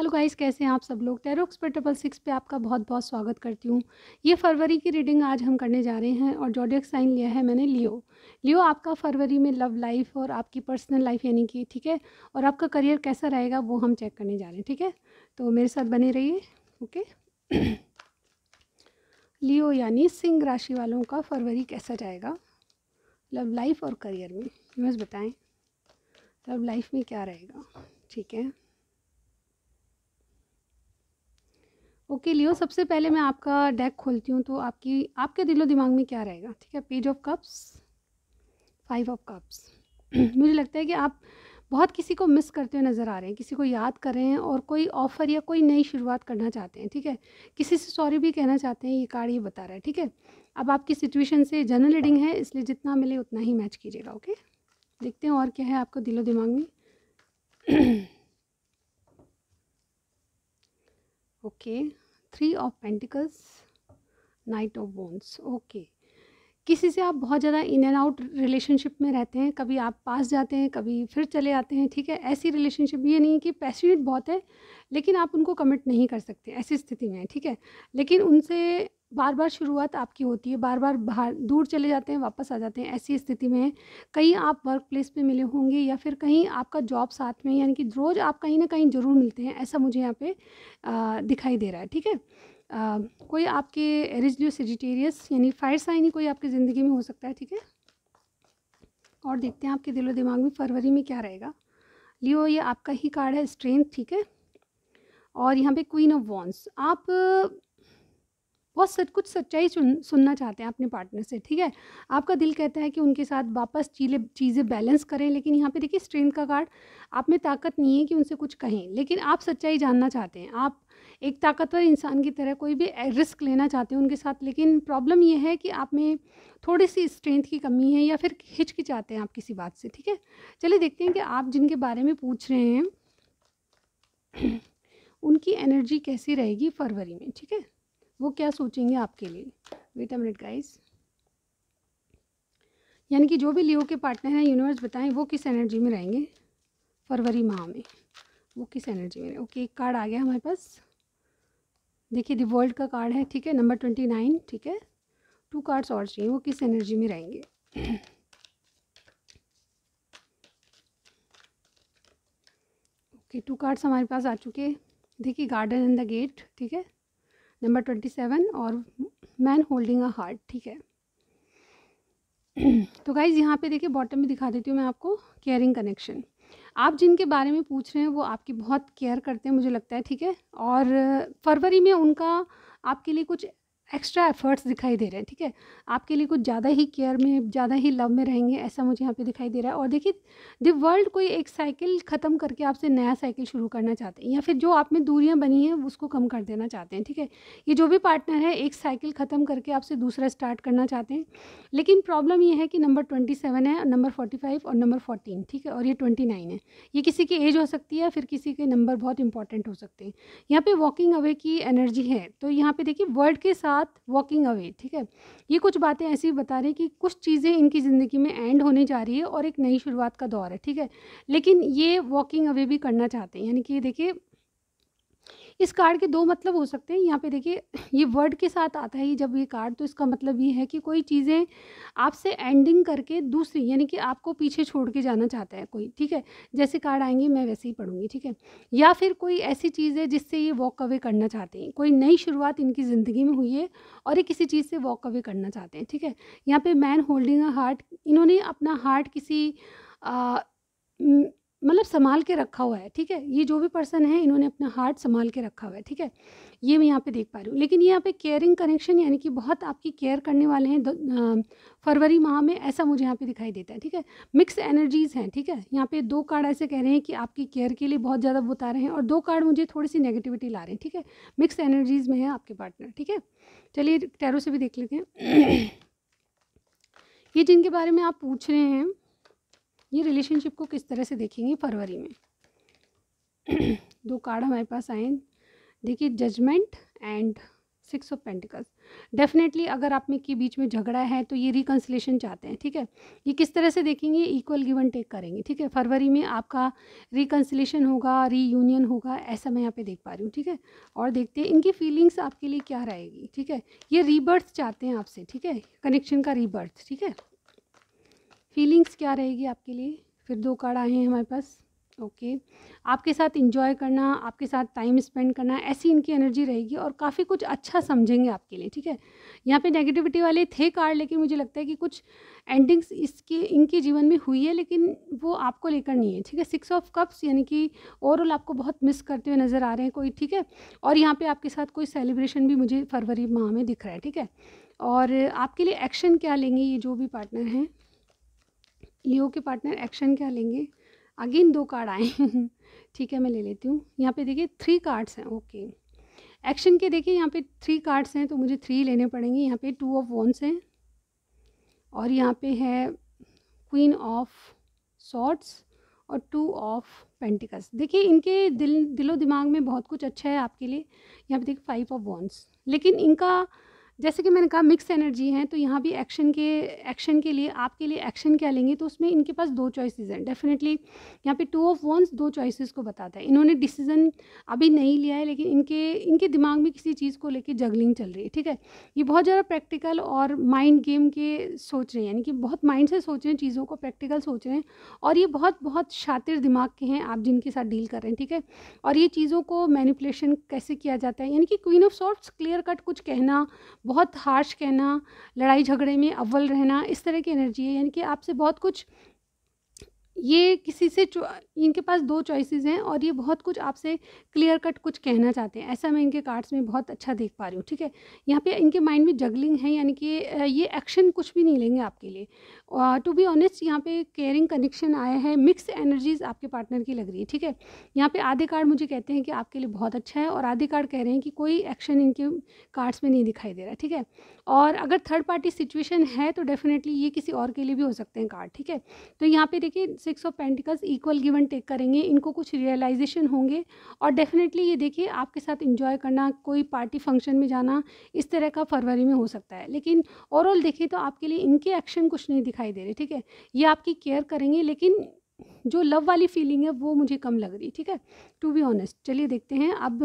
Hello guys कैसे हैं आप सब लोग टेरोक्स पर ट्रिपल सिक्स पे आपका बहुत बहुत स्वागत करती हूँ ये फरवरी की रीडिंग आज हम करने जा रहे हैं और जॉडियक साइन लिया है मैंने लियो लियो आपका फरवरी में लव लाइफ और आपकी पर्सनल लाइफ यानी कि ठीक है और आपका करियर कैसा रहेगा वो हम चेक करने जा रहे हैं ठीक है तो मेरे साथ बने रहिए ओके लियो यानी सिंह राशि वालों का फरवरी कैसा जाएगा लव लाइफ और करियर में बस लव लाइफ में क्या रहेगा ठीक है ओके लियो सबसे पहले मैं आपका डेक खोलती हूँ तो आपकी आपके दिलो दिमाग में क्या रहेगा ठीक है page of cups five of cups मुझे लगता है कि आप बहुत किसी को मिस करते हुए नज़र आ रहे हैं किसी को याद कर रहे हैं और कोई ऑफ़र या कोई नई शुरुआत करना चाहते हैं ठीक है किसी से सॉरी भी कहना चाहते हैं ये कार्ड ये बता रहा है ठीक है अब आपकी सिचुएशन से जनरल रीडिंग है इसलिए जितना मिले उतना ही मैच कीजिएगा ओके देखते हैं और क्या है आपको दिलो दिमाग में okay three of pentacles knight of बोन्स ओके किसी से आप बहुत ज़्यादा इन एंड आउट रिलेशनशिप में रहते हैं कभी आप पास जाते हैं कभी फिर चले आते हैं ठीक है ऐसी रिलेशनशिप ये नहीं कि पैशनेट बहुत है लेकिन आप उनको कमिट नहीं कर सकते ऐसी स्थिति में ठीक है लेकिन उनसे बार बार शुरुआत आपकी होती है बार बार बाहर दूर चले जाते हैं वापस आ जाते हैं ऐसी स्थिति में कहीं आप वर्क प्लेस पर मिले होंगे या फिर कहीं आपका जॉब साथ में यानी कि रोज़ आप कहीं ना कहीं ज़रूर मिलते हैं ऐसा मुझे यहाँ पे आ, दिखाई दे रहा है ठीक है कोई आपके एरिज जो सेजिटेरियस यानी फायर साइन ही कोई आपकी ज़िंदगी में हो सकता है ठीक है और देखते हैं आपके दिलो दिमाग में फरवरी में क्या रहेगा लियो ये आपका ही कार्ड है स्ट्रेंथ ठीक है और यहाँ पे क्वीन ऑफ वॉन्स आप बहुत सच कुछ सच्चाई सुन सुनना चाहते हैं अपने पार्टनर से ठीक है आपका दिल कहता है कि उनके साथ वापस चीले चीज़ें बैलेंस करें लेकिन यहाँ पे देखिए स्ट्रेंथ का कार्ड आप में ताकत नहीं है कि उनसे कुछ कहें लेकिन आप सच्चाई जानना चाहते हैं आप एक ताकतवर इंसान की तरह कोई भी रिस्क लेना चाहते हैं उनके साथ लेकिन प्रॉब्लम यह है कि आप में थोड़ी सी स्ट्रेंथ की कमी है या फिर हिचकिचाते हैं आप किसी बात से ठीक है चलिए देखते हैं कि आप जिनके बारे में पूछ रहे हैं उनकी एनर्जी कैसी रहेगी फरवरी में ठीक है वो क्या सोचेंगे आपके लिए वेट अ मिनट गाइस यानी कि जो भी लियो के पार्टनर हैं यूनिवर्स बताएं वो किस एनर्जी में रहेंगे फरवरी माह में वो किस एनर्जी में ओके एक कार्ड आ गया हमारे पास देखिए दी वर्ल्ड का कार्ड है ठीक है नंबर ट्वेंटी नाइन ठीक है टू कार्ड्स और चाहिए वो किस एनर्जी में रहेंगे ओके टू कार्ड्स हमारे पास आ चुके देखिए गार्डन एंड द गेट ठीक है नंबर ट्वेंटी सेवन और मैन होल्डिंग अ हार्ट ठीक है तो गाइज यहाँ पे देखिए बॉटम में दिखा देती हूँ मैं आपको केयरिंग कनेक्शन आप जिनके बारे में पूछ रहे हैं वो आपकी बहुत केयर करते हैं मुझे लगता है ठीक है और फरवरी में उनका आपके लिए कुछ एक्स्ट्रा एफर्ट्स दिखाई दे रहे हैं ठीक है आपके लिए कुछ ज़्यादा ही केयर में ज़्यादा ही लव में रहेंगे ऐसा मुझे यहाँ पे दिखाई दे रहा है और देखिए जब वर्ल्ड कोई एक साइकिल ख़त्म करके आपसे नया साइकिल शुरू करना चाहते हैं या फिर जो आप में दूरियाँ बनी हैं उसको कम कर देना चाहते हैं ठीक है ये जो भी पार्टनर है एक साइकिल ख़त्म करके आपसे दूसरा स्टार्ट करना चाहते हैं लेकिन प्रॉब्लम ये है कि नंबर ट्वेंटी सेवन है नंबर फोर्टी फाइव और नंबर फोर्टीन ठीक है और ये ट्वेंटी नाइन है ये किसी की एज हो सकती है फिर किसी के नंबर बहुत इंपॉर्टेंट हो सकते हैं यहाँ पर वॉकिंग अवे की एनर्जी है तो यहाँ पर देखिए वर्ल्ड के साथ साथ वॉकिंग अवे ठीक है ये कुछ बातें ऐसी बता रहे हैं कि कुछ चीज़ें इनकी ज़िंदगी में एंड होने जा रही है और एक नई शुरुआत का दौर है ठीक है लेकिन ये वॉकिंग अवे भी करना चाहते हैं यानी कि देखिए इस कार्ड के दो मतलब हो सकते हैं यहाँ पे देखिए ये वर्ड के साथ आता है जब ये कार्ड तो इसका मतलब ये है कि कोई चीज़ें आपसे एंडिंग करके दूसरी यानी कि आपको पीछे छोड़ के जाना चाहता है कोई ठीक है जैसे कार्ड आएंगे मैं वैसे ही पढ़ूंगी ठीक है या फिर कोई ऐसी चीज़ है जिससे ये वॉक अवे करना चाहते हैं कोई नई शुरुआत इनकी ज़िंदगी में हुई है और ये किसी चीज़ से वॉक अवे करना चाहते हैं ठीक है यहाँ पर मैन होल्डिंग अ हार्ट इन्होंने अपना हार्ट किसी आ, मतलब संभाल के रखा हुआ है ठीक है ये जो भी पर्सन है इन्होंने अपना हार्ट संभाल के रखा हुआ है ठीक है ये मैं यहाँ पे देख पा रही हूँ लेकिन यहाँ पे केयरिंग कनेक्शन यानी कि बहुत आपकी केयर करने वाले हैं फरवरी माह में ऐसा मुझे यहाँ पे दिखाई देता है ठीक है मिक्स एनर्जीज़ हैं ठीक है यहाँ पे दो कार्ड ऐसे कह रहे हैं कि आपकी केयर के लिए बहुत ज़्यादा बता रहे हैं और दो कार्ड मुझे थोड़ी सी नेगेटिविटी ला रहे हैं ठीक है मिक्स एनर्जीज़ में है आपके पार्टनर ठीक है चलिए टैरों से भी देख लेते हैं ये जिनके बारे में आप पूछ रहे हैं ये रिलेशनशिप को किस तरह से देखेंगे फरवरी में दो कार्ड हमारे पास आए देखिए judgement and six of pentacles definitely अगर आप में के बीच में झगड़ा है तो ये रिकन्सलेशन चाहते हैं ठीक है ये किस तरह से देखेंगे इक्वल गिवन टेक करेंगे ठीक है फरवरी में आपका रिकन्सलेशन होगा रीयूनियन होगा ऐसा मैं यहाँ पे देख पा रही हूँ ठीक है और देखते हैं इनकी फीलिंग्स आपके लिए क्या रहेगी ठीक है ये रीबर्थ चाहते हैं आपसे ठीक है कनेक्शन का रीबर्थ ठीक है फीलिंग्स क्या रहेगी आपके लिए फिर दो कार्ड आए हैं हमारे पास ओके okay. आपके साथ इंजॉय करना आपके साथ टाइम स्पेंड करना ऐसी इनकी एनर्जी रहेगी और काफ़ी कुछ अच्छा समझेंगे आपके लिए ठीक है यहाँ पे नेगेटिविटी वाले थे कार्ड लेकिन मुझे लगता है कि कुछ एंडिंग्स इसके इनके जीवन में हुई है लेकिन वो आपको लेकर नहीं है ठीक है सिक्स ऑफ कप्स यानी कि ओवरऑल आपको बहुत मिस करते हुए नज़र आ रहे हैं कोई ठीक है और यहाँ पर आपके साथ कोई सेलिब्रेशन भी मुझे फरवरी माह में दिख रहा है ठीक है और आपके लिए एक्शन क्या लेंगे ये जो भी पार्टनर हैं लियो के पार्टनर एक्शन क्या लेंगे अगेन दो कार्ड आए ठीक है मैं ले लेती हूँ यहाँ पे देखिए थ्री कार्ड्स हैं ओके एक्शन के देखिए यहाँ पे थ्री कार्ड्स हैं तो मुझे थ्री लेने पड़ेंगे यहाँ पे टू ऑफ वॉन्स हैं और यहाँ पे है क्वीन ऑफ शॉर्ट्स और टू ऑफ पेंटिकस देखिए इनके दिल दिलो दिमाग में बहुत कुछ अच्छा है आपके लिए यहाँ पे देखिए फाइव ऑफ वॉन्स लेकिन इनका जैसे कि मैंने कहा मिक्स एनर्जी है तो यहाँ भी एक्शन के एक्शन के लिए आपके लिए एक्शन क्या लेंगे तो उसमें इनके पास दो चॉइसेस हैं डेफिनेटली यहाँ पे टू ऑफ वंस दो चॉइसेस को बताता है इन्होंने डिसीजन अभी नहीं लिया है लेकिन इनके इनके दिमाग में किसी चीज़ को लेकर जगलिंग चल रही है ठीक है ये बहुत ज़्यादा प्रैक्टिकल और माइंड गेम के सोच रहे हैं यानी कि बहुत माइंड से सोच रहे हैं चीज़ों को प्रैक्टिकल सोच रहे हैं और ये बहुत बहुत शातिर दिमाग के हैं आप जिनके साथ डील कर रहे हैं ठीक है और ये चीज़ों को मैनिपुलेशन कैसे किया जाता है यानी कि queen of swords clear cut कुछ कहना बहुत हार्श कहना लड़ाई झगड़े में अव्वल रहना इस तरह की एनर्जी है यानी कि आपसे बहुत कुछ ये किसी से इनके पास दो चॉइसेस हैं और ये बहुत कुछ आपसे क्लियर कट कुछ कहना चाहते हैं ऐसा मैं इनके कार्ड्स में बहुत अच्छा देख पा रही हूँ ठीक है यहाँ पे इनके माइंड में जगलिंग है यानी कि ये एक्शन कुछ भी नहीं लेंगे आपके लिए टू बी ऑनेस्ट यहाँ पे केयरिंग कनेक्शन आया है मिक्स एनर्जीज आपके पार्टनर की लग रही है ठीक है यहाँ पर आधे कार्ड मुझे कहते हैं कि आपके लिए बहुत अच्छा है और आधे कार्ड कह रहे हैं कि कोई एक्शन इनके कार्ड्स में नहीं दिखाई दे रहा ठीक है और अगर थर्ड पार्टी सिचुएशन है तो डेफिनेटली ये किसी और के लिए भी हो सकते हैं कार्ड ठीक है तो यहाँ पर देखिए six of pentacles equal give and take करेंगे इनको कुछ रियलाइजेशन होंगे और डेफिनेटली ये देखिए आपके साथ इंजॉय करना कोई पार्टी फंक्शन में जाना इस तरह का फरवरी में हो सकता है लेकिन ओवरऑल देखिए तो आपके लिए इनके एक्शन कुछ नहीं दिखाई दे रहे ठीक है ये आपकी केयर करेंगे लेकिन जो लव वाली फीलिंग है वो मुझे कम लग रही ठीक है टू बी ऑनेस्ट चलिए देखते हैं अब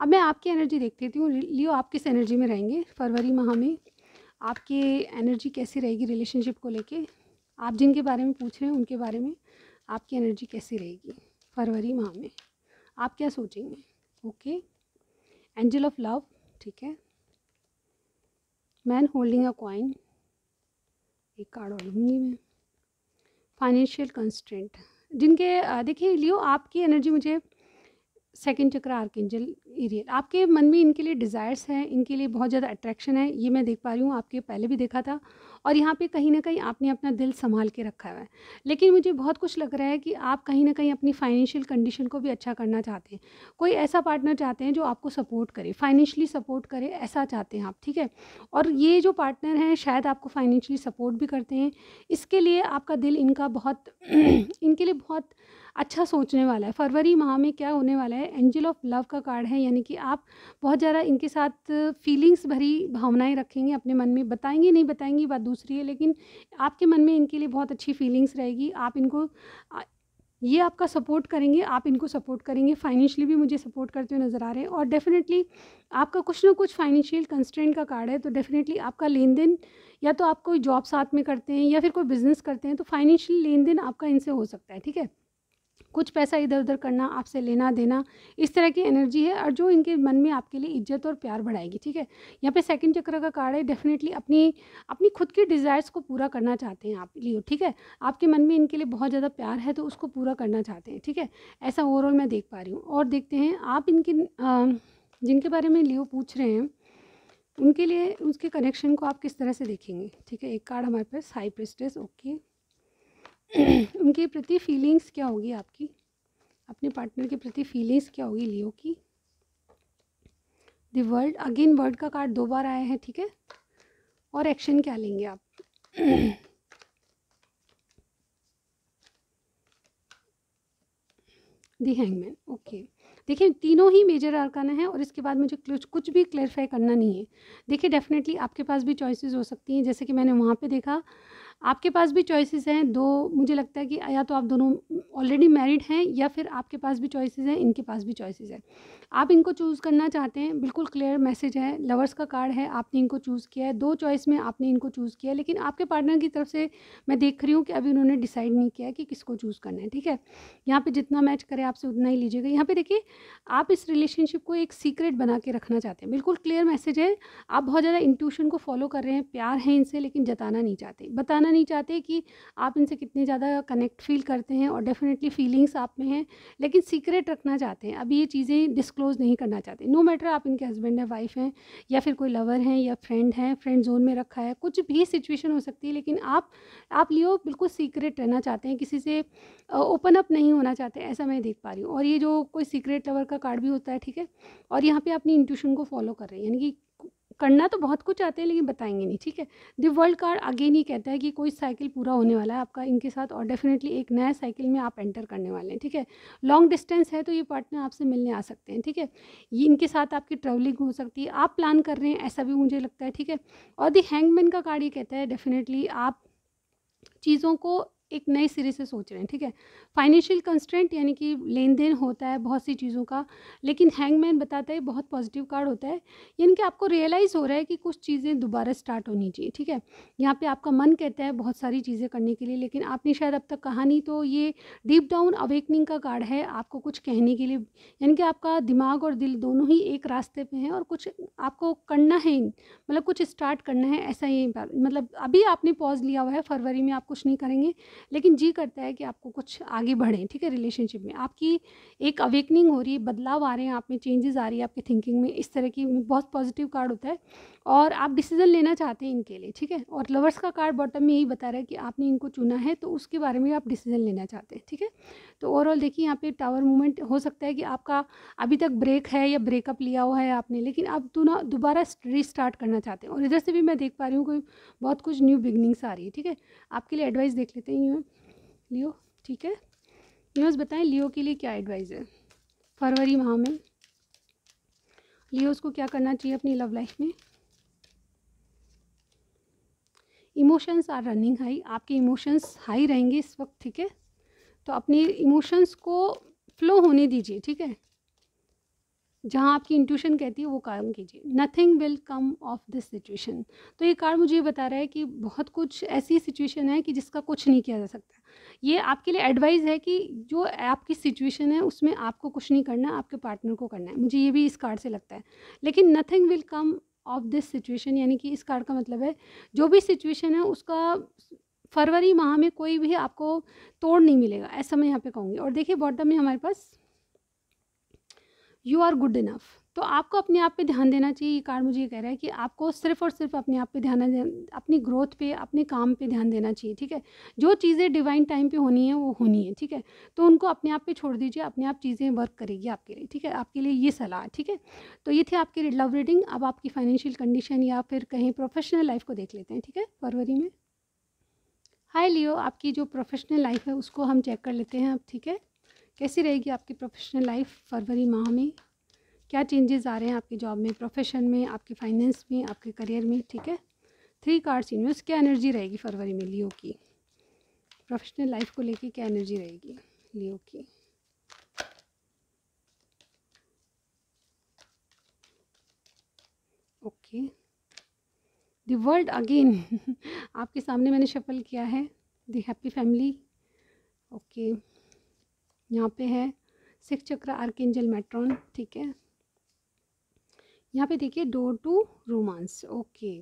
अब मैं आपकी एनर्जी देख लेती हूँ लियो आप किस एनर्जी में रहेंगे फरवरी माह में आपके एनर्जी कैसी रहेगी रिलेशनशिप को लेके आप जिनके बारे में पूछ रहे हैं उनके बारे में आपकी एनर्जी कैसी रहेगी फरवरी माह में आप क्या सोचेंगे ओके एंजल ऑफ लव ठीक है मैन होल्डिंग अ कॉइन एक कार्ड और लूँगी मैं फाइनेंशियल कंस्टेंट जिनके देखिए लियो आपकी एनर्जी मुझे सेकेंड चक्र एंजल एरियल आपके मन में इनके लिए डिज़ायर्स हैं इनके लिए बहुत ज़्यादा अट्रैक्शन है ये मैं देख पा रही हूँ आपके पहले भी देखा था और यहाँ पे कहीं ना कहीं आपने अपना दिल संभाल के रखा हुआ है लेकिन मुझे बहुत कुछ लग रहा है कि आप कहीं ना कहीं अपनी फाइनेंशियल कंडीशन को भी अच्छा करना चाहते हैं कोई ऐसा पार्टनर चाहते हैं जो आपको सपोर्ट करे फाइनेंशियली सपोर्ट करे ऐसा चाहते हैं आप ठीक है और ये जो पार्टनर हैं शायद आपको फाइनेंशियली सपोर्ट भी करते हैं इसके लिए आपका दिल इनका बहुत इनके लिए बहुत अच्छा सोचने वाला है फरवरी माह में क्या होने वाला है एंजल ऑफ लव का कार्ड है यानी कि आप बहुत ज़्यादा इनके साथ फीलिंग्स भरी भावनाएं रखेंगे अपने मन में बताएंगे नहीं बताएंगे बात दूसरी है लेकिन आपके मन में इनके लिए बहुत अच्छी फीलिंग्स रहेगी आप इनको ये आपका सपोर्ट करेंगे आप इनको सपोर्ट करेंगे फाइनेंशियली भी मुझे सपोर्ट करते हुए नज़र आ रहे हैं और डेफिनेटली आपका कुछ ना कुछ फाइनेंशियल कंस्ट्रेंट का कार्ड है तो डेफिनेटली आपका लेन देन या तो आप कोई जॉब साथ में करते हैं या फिर कोई बिज़नेस करते हैं तो फाइनेंशियल लेन देन आपका इनसे हो सकता है ठीक है कुछ पैसा इधर उधर करना आपसे लेना देना इस तरह की एनर्जी है और जो इनके मन में आपके लिए इज्जत और प्यार बढ़ाएगी ठीक है यहाँ पे सेकंड चक्र का कार्ड है डेफिनेटली अपनी अपनी खुद की डिज़ायर्स को पूरा करना चाहते हैं आप लियो ठीक है आपके मन में इनके लिए बहुत ज़्यादा प्यार है तो उसको पूरा करना चाहते हैं ठीक है ऐसा ओवरऑल मैं देख पा रही हूँ और देखते हैं आप इनके जिनके बारे में लियो पूछ रहे हैं उनके लिए उसके कनेक्शन को आप किस तरह से देखेंगे ठीक है एक कार्ड हमारे पास हाई प्रेस्टेस ओके उनके प्रति फीलिंग्स क्या होगी आपकी अपने पार्टनर के प्रति फीलिंग्स क्या होगी लियो की दी वर्ल्ड अगेन वर्ल्ड का कार्ड दो बार आया है ठीक है और एक्शन क्या लेंगे आप दी हैंगमैन ओके देखिए तीनों ही मेजर आरकाना है और इसके बाद मुझे कुछ भी क्लेरिफाई करना नहीं है देखिए डेफिनेटली आपके पास भी चॉइसेस हो सकती हैं जैसे कि मैंने वहाँ पे देखा आपके पास भी चॉइसेस हैं दो मुझे लगता है कि या तो आप दोनों ऑलरेडी मैरिड हैं या फिर आपके पास भी चॉइसेस हैं इनके पास भी चॉइसेस हैं आप इनको चूज़ करना चाहते हैं बिल्कुल क्लियर मैसेज है लवर्स का कार्ड है आपने इनको चूज़ किया है दो चॉइस में आपने इनको चूज़ किया है लेकिन आपके पार्टनर की तरफ से मैं देख रही हूँ कि अभी उन्होंने डिसाइड नहीं किया है कि किसको चूज़ करना है ठीक है यहाँ पर जितना मैच करे आपसे उतना ही लीजिएगा यहाँ पर देखिए आप इस रिलेशनशिप को एक सीक्रेट बना के रखना चाहते हैं बिल्कुल क्लियर मैसेज है आप बहुत ज़्यादा इंट्यूशन को फॉलो कर रहे हैं प्यार है इनसे लेकिन जताना नहीं चाहते बताना नहीं चाहते कि आप इनसे कितने ज़्यादा कनेक्ट फील करते हैं और डेफिनेटली फीलिंग्स आप में हैं लेकिन सीक्रेट रखना चाहते हैं अभी ये चीज़ें डिस्क डिस्क्लोज़ नहीं करना चाहते नो no मैटर आप इनके हस्बैंड हैं वाइफ हैं या फिर कोई लवर हैं या फ्रेंड हैं फ्रेंड जोन में रखा है कुछ भी सिचुएशन हो सकती है लेकिन आप आप लियो बिल्कुल सीक्रेट रहना चाहते हैं किसी से ओपन अप नहीं होना चाहते ऐसा मैं देख पा रही हूँ और ये जो कोई सीक्रेट लवर का कार्ड भी होता है ठीक है और यहाँ पर अपनी इंट्यूशन को फॉलो कर रहे हैं यानी कि करना तो बहुत कुछ आते हैं लेकिन बताएंगे नहीं ठीक है द वर्ल्ड कार्ड अगेन ही कहता है कि कोई साइकिल पूरा होने वाला है आपका इनके साथ और डेफिनेटली एक नया साइकिल में आप एंटर करने वाले हैं ठीक है लॉन्ग डिस्टेंस है तो ये पार्टनर आपसे मिलने आ सकते हैं ठीक है ये इनके साथ आपकी ट्रेवलिंग हो सकती है आप प्लान कर रहे हैं ऐसा भी मुझे लगता है ठीक है और दी हैंगमैन का कार्ड ये कहता है डेफिनेटली आप चीज़ों को एक नए सिरे से सोच रहे हैं ठीक है फाइनेंशियल कंस्टेंट यानी कि लेन देन होता है बहुत सी चीज़ों का लेकिन हैंगमैन बताता है बहुत पॉजिटिव कार्ड होता है यानी कि आपको रियलाइज़ हो रहा है कि कुछ चीज़ें दोबारा स्टार्ट होनी चाहिए ठीक है यहाँ पे आपका मन कहता है बहुत सारी चीज़ें करने के लिए लेकिन आपने शायद अब तक कहा नहीं तो ये डीप डाउन अवेकनिंग का कार्ड है आपको कुछ कहने के लिए यानी कि आपका दिमाग और दिल दोनों ही एक रास्ते पर हैं और कुछ आपको करना है मतलब कुछ स्टार्ट करना है ऐसा ही मतलब अभी आपने पॉज लिया हुआ है फरवरी में आप कुछ नहीं करेंगे लेकिन जी करता है कि आपको कुछ आगे बढ़ें ठीक है रिलेशनशिप में आपकी एक अवेकनिंग हो रही है बदलाव आ रहे हैं आप में चेंजेस आ रही है आपकी थिंकिंग में इस तरह की बहुत पॉजिटिव कार्ड होता है और आप डिसीजन लेना चाहते हैं इनके लिए ठीक है और लवर्स का कार्ड बॉटम में यही बता रहा है कि आपने इनको चुना है तो उसके बारे में आप डिसीजन लेना चाहते हैं ठीक है तो ओवरऑल देखिए यहाँ पे टावर मूवमेंट हो सकता है कि आपका अभी तक ब्रेक है या ब्रेकअप लिया हुआ है आपने लेकिन आप तो दोबारा रिस्टार्ट करना चाहते हैं और इधर से भी मैं देख पा रही हूँ कोई बहुत कुछ न्यू बिगनिंग्स आ रही है ठीक है आपके लिए एडवाइस देख लेते हैं हूँ लियो ठीक है लियोस बताएं लियो के लिए क्या एडवाइस है फरवरी माह में लियोस को क्या करना चाहिए अपनी लव लाइफ में इमोशंस आर रनिंग हाई आपके इमोशंस हाई रहेंगे इस वक्त ठीक है तो अपने इमोशंस को फ्लो होने दीजिए ठीक है जहाँ आपकी इंट्यूशन कहती है वो काम कीजिए nothing will come of this situation तो ये कार्ड मुझे ये बता रहा है कि बहुत कुछ ऐसी सिचुएशन है कि जिसका कुछ नहीं किया जा सकता ये आपके लिए एडवाइस है कि जो आपकी सिचुएशन है उसमें आपको कुछ नहीं करना आपके पार्टनर को करना है मुझे ये भी इस कार्ड से लगता है लेकिन nothing will come of this situation यानी कि इस कार्ड का मतलब है जो भी सिचुएशन है उसका फरवरी माह में कोई भी आपको तोड़ नहीं मिलेगा ऐसा मैं यहाँ पे कहूँगी और देखिए बॉटम में हमारे पास यू आर गुड इनफ तो आपको अपने आप पे ध्यान देना चाहिए ये कार्ड मुझे ये कह रहा है कि आपको सिर्फ और सिर्फ अपने आप पे ध्यान अपनी ग्रोथ पे अपने काम पे ध्यान देना चाहिए ठीक है जो चीज़ें डिवाइन टाइम पे होनी है वो होनी है ठीक है तो उनको अपने आप पे छोड़ दीजिए अपने आप चीज़ें वर्क करेगी आपके लिए ठीक है आपके लिए ये सलाह ठीक है तो ये थी आपकी लव रीडिंग अब आपकी फाइनेंशियल कंडीशन या फिर कहीं प्रोफेशनल लाइफ को देख लेते हैं ठीक है फरवरी में हाई लियो आपकी जो प्रोफेशनल लाइफ है उसको हम चेक कर लेते हैं अब ठीक है कैसी रहेगी आपकी प्रोफेशनल लाइफ फरवरी माह में क्या चेंजेस आ रहे हैं आपकी जॉब में प्रोफेशन में आपके फाइनेंस में आपके करियर में ठीक है थ्री कार्ड्स इन्वेस्ट क्या एनर्जी रहेगी फरवरी में लियो की प्रोफेशनल लाइफ को लेके क्या एनर्जी रहेगी लियो की ओके द वर्ल्ड अगेन आपके सामने मैंने शफल किया है दी हैप्पी फैमिली ओके यहाँ पे है सिक्स चक्र आर्किंजल मेट्रॉन ठीक है यहाँ पे देखिए डोर टू रोमांस ओके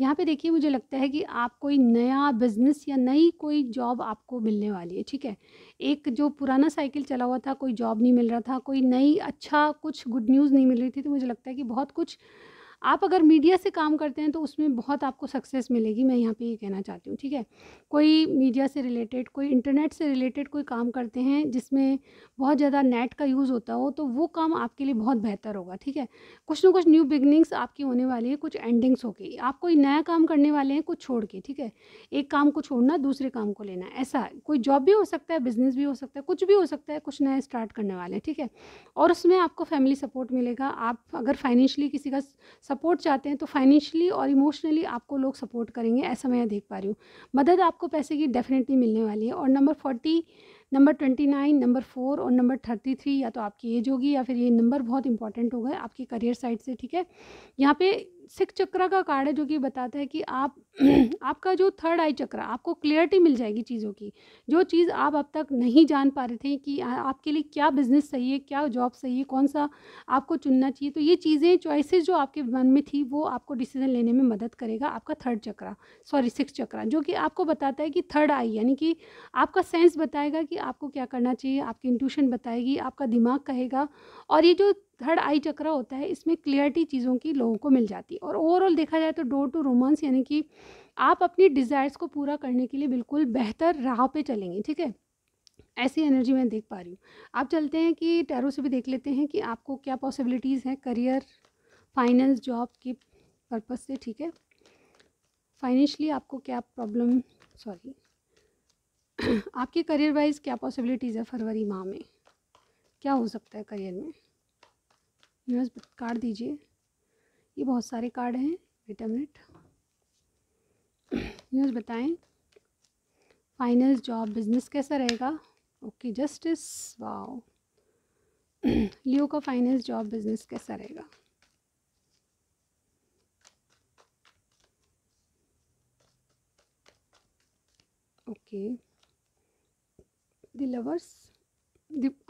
यहाँ पे देखिए मुझे लगता है कि आप कोई नया बिजनेस या नई कोई जॉब आपको मिलने वाली है ठीक है एक जो पुराना साइकिल चला हुआ था कोई जॉब नहीं मिल रहा था कोई नई अच्छा कुछ गुड न्यूज़ नहीं मिल रही थी तो मुझे लगता है कि बहुत कुछ आप अगर मीडिया से काम करते हैं तो उसमें बहुत आपको सक्सेस मिलेगी मैं यहाँ पे ये यह कहना चाहती हूँ ठीक है कोई मीडिया से रिलेटेड कोई इंटरनेट से रिलेटेड कोई काम करते हैं जिसमें बहुत ज़्यादा नेट का यूज़ होता हो तो वो काम आपके लिए बहुत बेहतर होगा ठीक है कुछ ना कुछ न्यू बिगनिंग्स आपकी होने वाली है कुछ एंडिंग्स होगी आप कोई नया काम करने वाले हैं कुछ छोड़ के ठीक है एक काम को छोड़ना दूसरे काम को लेना ऐसा कोई जॉब भी हो सकता है बिज़नेस भी हो सकता है कुछ भी हो सकता है कुछ नया स्टार्ट करने वाले हैं ठीक है और उसमें आपको फैमिली सपोर्ट मिलेगा आप अगर फाइनेंशली किसी का सपोर्ट चाहते हैं तो फाइनेंशियली और इमोशनली आपको लोग सपोर्ट करेंगे ऐसा मैं देख पा रही हूँ मदद आपको पैसे की डेफिनेटली मिलने वाली है और number forty number twenty nine number four और नंबर थर्टी थ्री या तो आपकी एज होगी या फिर ये नंबर बहुत इंपॉर्टेंट होगा आपके करियर साइड से ठीक है यहाँ पे सिक्स चक्र का कार्ड है जो कि बताता है कि आप आपका जो थर्ड आई चक्र आपको क्लियरिटी मिल जाएगी चीज़ों की जो चीज़ आप अब तक नहीं जान पा रहे थे कि आपके लिए क्या बिज़नेस सही है क्या जॉब सही है कौन सा आपको चुनना चाहिए तो ये चीज़ें चॉइसेस जो आपके मन में थी वो आपको डिसीजन लेने में मदद करेगा आपका थर्ड चक्रा सॉरी सिक्स चक्र जो कि आपको बताता है कि थर्ड आई यानी कि आपका सेंस बताएगा कि आपको क्या करना चाहिए आपकी इंट्यूशन बताएगी आपका दिमाग कहेगा और ये जो थर्ड आई चक्र होता है इसमें क्लियरिटी चीज़ों की लोगों को मिल जाती है और ओवरऑल देखा जाए तो डोर टू रोमांस यानी कि आप अपनी डिज़ायर्स को पूरा करने के लिए बिल्कुल बेहतर राह पे चलेंगे ठीक है ऐसी एनर्जी मैं देख पा रही हूँ आप चलते हैं कि टैरो से भी देख लेते हैं कि आपको क्या पॉसिबिलिटीज़ हैं करियर फाइनेंस जॉब की पर्पज़ से ठीक है फाइनेंशली आपको क्या प्रॉब्लम सॉरी आपके करियर वाइज क्या पॉसिबिलिटीज़ है फरवरी माह में क्या हो सकता है करियर में व्यूअर्स कार्ड दीजिए ये बहुत सारे कार्ड हैं वेट मिनट व्यूअर्स बताएं फाइनेंस जॉब बिजनेस कैसा रहेगा ओके जस्टिस वाओ लियो का फाइनेंस जॉब बिजनेस कैसा रहेगा ओके द लवर्स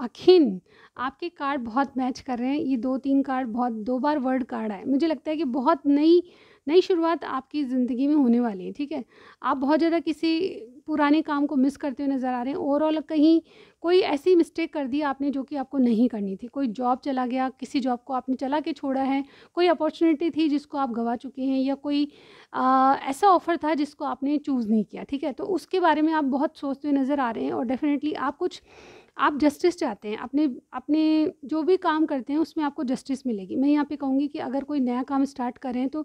अखिन आपके कार्ड बहुत मैच कर रहे हैं ये दो तीन कार्ड बहुत दो बार वर्ड कार्ड आए मुझे लगता है कि बहुत नई नई शुरुआत आपकी ज़िंदगी में होने वाली है ठीक है आप बहुत ज़्यादा किसी पुराने काम को मिस करते हुए नज़र आ रहे हैं ओवरऑल कहीं कोई ऐसी मिस्टेक कर दी आपने जो कि आपको नहीं करनी थी कोई जॉब चला गया किसी जॉब को आपने चला के छोड़ा है कोई अपॉर्चुनिटी थी जिसको आप गवा चुके हैं या कोई आ, ऐसा ऑफ़र था जिसको आपने चूज़ नहीं किया ठीक है तो उसके बारे में आप बहुत सोचते हुए नज़र आ रहे हैं और डेफ़िनेटली आप कुछ आप जस्टिस चाहते हैं अपने अपने जो भी काम करते हैं उसमें आपको जस्टिस मिलेगी मैं यहाँ पे कहूँगी कि अगर कोई नया काम स्टार्ट करें तो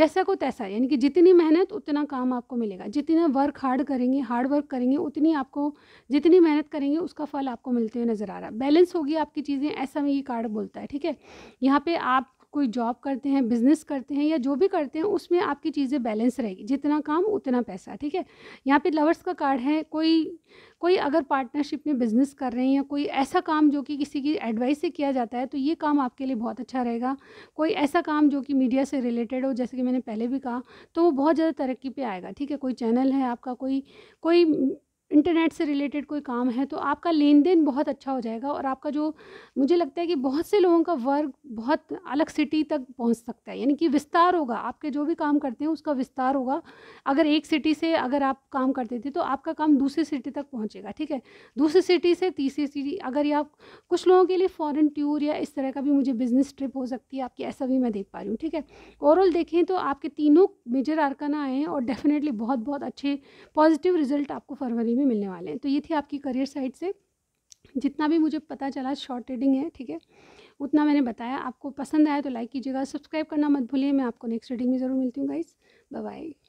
जैसा को तैसा यानी कि जितनी मेहनत उतना काम आपको मिलेगा जितना वर्क हार्ड करेंगे हार्ड वर्क करेंगे उतनी आपको जितनी मेहनत करेंगे उसका फल आपको मिलते हुए नज़र आ रहा है बैलेंस होगी आपकी चीज़ें ऐसा में ये कार्ड बोलता है ठीक है यहाँ पर आप कोई जॉब करते हैं बिज़नेस करते हैं या जो भी करते हैं उसमें आपकी चीज़ें बैलेंस रहेगी जितना काम उतना पैसा ठीक है यहाँ पे लवर्स का कार्ड है कोई कोई अगर पार्टनरशिप में बिज़नेस कर रहे हैं या कोई ऐसा काम जो कि किसी की एडवाइस से किया जाता है तो ये काम आपके लिए बहुत अच्छा रहेगा कोई ऐसा काम जो कि मीडिया से रिलेटेड हो जैसे कि मैंने पहले भी कहा तो वो बहुत ज़्यादा तरक्की पे आएगा ठीक है कोई चैनल है आपका कोई कोई इंटरनेट से रिलेटेड कोई काम है तो आपका लेन देन बहुत अच्छा हो जाएगा और आपका जो मुझे लगता है कि बहुत से लोगों का वर्क बहुत अलग सिटी तक पहुंच सकता है यानी कि विस्तार होगा आपके जो भी काम करते हैं उसका विस्तार होगा अगर एक सिटी से अगर आप काम करते थे तो आपका काम दूसरी सिटी तक पहुँचेगा ठीक है दूसरी सिटी से तीसरी सिटी अगर ये आप कुछ लोगों के लिए फ़ॉरन टूर या इस तरह का भी मुझे बिज़नेस ट्रिप हो सकती है आपकी ऐसा भी मैं देख पा रही हूँ ठीक है ओवरऑल देखें तो आपके तीनों मेजर आरकाना आए हैं और डेफिनेटली बहुत बहुत अच्छे पॉजिटिव रिजल्ट आपको फरवरी भी मिलने वाले हैं तो ये थी आपकी करियर साइड से जितना भी मुझे पता चला शॉर्ट ट्रेडिंग है ठीक है उतना मैंने बताया आपको पसंद आया तो लाइक कीजिएगा सब्सक्राइब करना मत भूलिए मैं आपको नेक्स्ट रीडिंग में ज़रूर मिलती हूँ गाइस बाय